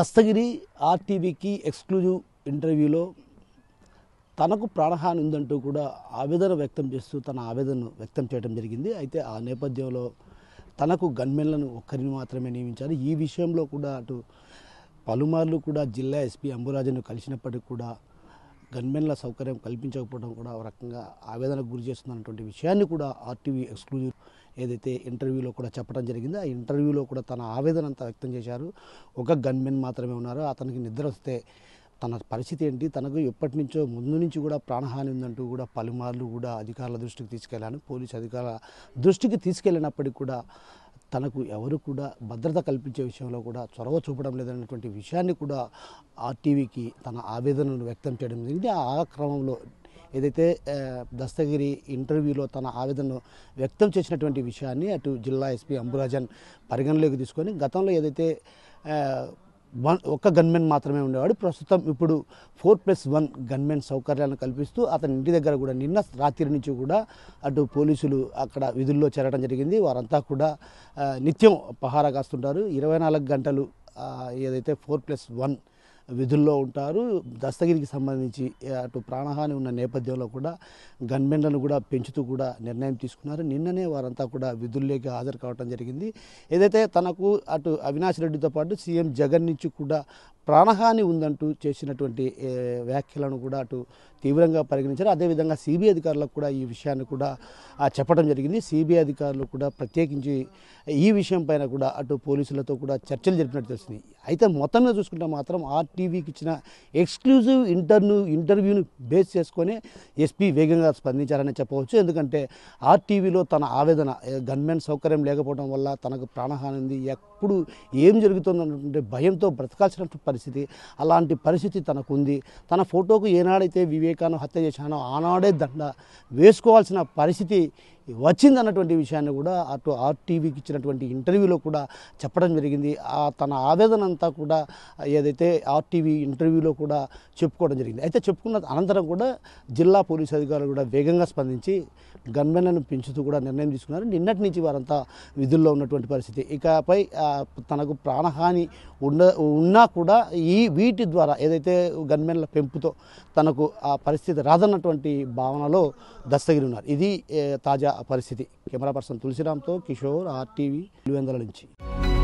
Dastagiri ఆర్టీవీకి exclusive ఇంటర్వ్యూలో తనకు ప్రాణహాని ఉందంటూ కూడా ఆవేదన వ్యక్తం చేస్తూ తన ఆవేదనను వ్యక్తం చేయడం జరిగింది అయితే ఆ నేపథ్యంలో తనకు గన్మెన్లను ఒక్కరిని మాత్రమే నియమించారు ఈ విషయంలో కూడా అటు పలుమార్లు కూడా జిల్లా ఎస్పీ అంబురాజును కలిసినప్పటికీ కూడా గన్మెన్ల సౌకర్యం కల్పించకపోవడం కూడా ఒక రకంగా ఆవేదనకు గురి చేస్తున్నటువంటి విషయాన్ని కూడా ఆర్టీవీ ఎక్స్క్లూజివ్ ఏదైతే ఇంటర్వ్యూలో కూడా చెప్పడం జరిగింది ఆ ఇంటర్వ్యూలో కూడా తన ఆవేదన అంతా వ్యక్తం చేశారు ఒక గన్మెన్ మాత్రమే ఉన్నారు అతనికి నిద్ర వస్తే తన పరిస్థితి ఏంటి తనకు ఎప్పటి నుంచో ముందు నుంచి కూడా ప్రాణహాని ఉందంటూ కూడా పలుమార్లు కూడా అధికారుల దృష్టికి తీసుకెళ్ళాను పోలీసు అధికారుల దృష్టికి తీసుకెళ్ళినప్పటికీ కూడా తనకు ఎవరు కూడా భద్రత కల్పించే విషయంలో కూడా చొరవ చూపడం లేదన్నటువంటి విషయాన్ని కూడా ఆర్టీవీకి తన ఆవేదనను వ్యక్తం చేయడం జరిగింది ఆ క్రమంలో ఏదైతే దస్తగిరి ఇంటర్వ్యూలో తన ఆవేదనను వ్యక్తం చేసినటువంటి విషయాన్ని అటు జిల్లా ఎస్పీ అంబురాజన్ పరిగణలోకి తీసుకొని గతంలో ఏదైతే వన్ ఒక్క గన్మెన్ మాత్రమే ఉండేవాడు ప్రస్తుతం ఇప్పుడు ఫోర్ ప్లస్ వన్ గన్మెన్ సౌకర్యాలను కల్పిస్తూ అతని ఇంటి దగ్గర కూడా నిన్న రాత్రి నుంచి కూడా అటు పోలీసులు అక్కడ విధుల్లో చేరడం జరిగింది వారంతా కూడా నిత్యం పహారా కాస్తుంటారు ఇరవై నాలుగు గంటలు ఏదైతే ఫోర్ ప్లస్ వన్ విధుల్లో ఉంటారు దస్తగిరికి సంబంధించి అటు ప్రాణహాని ఉన్న నేపథ్యంలో కూడా గన్మెన్లను కూడా పెంచుతూ కూడా నిర్ణయం తీసుకున్నారు నిన్ననే వారంతా కూడా విధుల్లోకి హాజరు కావడం జరిగింది ఏదైతే తనకు అటు అవినాష్ రెడ్డితో పాటు సీఎం జగన్ నుంచి కూడా ప్రాణహాని ఉందంటూ చేసినటువంటి వ్యాఖ్యలను కూడా అటు తీవ్రంగా పరిగణించారు అదేవిధంగా సిబిఐ అధికారులకు కూడా ఈ విషయాన్ని కూడా చెప్పడం జరిగింది సిబిఐ అధికారులు కూడా ప్రత్యేకించి ఈ విషయం పైన కూడా అటు పోలీసులతో కూడా చర్చలు జరిపినట్టు తెలిసింది అయితే మొత్తం మీద చూసుకుంటే మాత్రం ఆర్ టీవీకి ఇచ్చిన ఎక్స్క్లూజివ్ ఇంటర్వ్యూ ఇంటర్వ్యూని బేస్ చేసుకొని ఎస్పీ వేగంగా స్పందించారని చెప్పవచ్చు ఎందుకంటే ఆ టీవీలో తన ఆవేదన గన్మెన్ సౌకర్యం లేకపోవడం వల్ల తనకు ప్రాణహాని ఉంది ఎప్పుడు ఏం జరుగుతుందంటే భయంతో బ్రతకాల్సిన పరిస్థితి అలాంటి పరిస్థితి తనకు ఉంది తన ఫోటోకు ఏనాడైతే వివేకాను హత్య చేశానో ఆనాడే దండ వేసుకోవాల్సిన పరిస్థితి వచ్చింది అన్నటువంటి విషయాన్ని కూడా అటు ఆర్టీవీకి ఇచ్చినటువంటి ఇంటర్వ్యూలో కూడా చెప్పడం జరిగింది ఆ తన ఆవేదన అంతా కూడా ఏదైతే ఆర్టీవీ ఇంటర్వ్యూలో కూడా చెప్పుకోవడం జరిగింది అయితే చెప్పుకున్న అనంతరం కూడా జిల్లా పోలీసు అధికారులు కూడా వేగంగా స్పందించి గన్మెన్లను పెంచుతూ కూడా నిర్ణయం తీసుకున్నారు నిన్నటి నుంచి వారంతా విధుల్లో ఉన్నటువంటి పరిస్థితి ఇకపై తనకు ప్రాణహాని ఉండ ఉన్నా కూడా ఈ వీటి ద్వారా ఏదైతే గన్మెన్ల పెంపుతో తనకు ఆ పరిస్థితి రాదన్నటువంటి భావనలో దస్తగిరి ఉన్నారు ఇది తాజా పరిస్థితి కెమెరా పర్సన్ తులసిరామ్తో కిషోర్ ఆర్టీవీ వెలువెందల నుంచి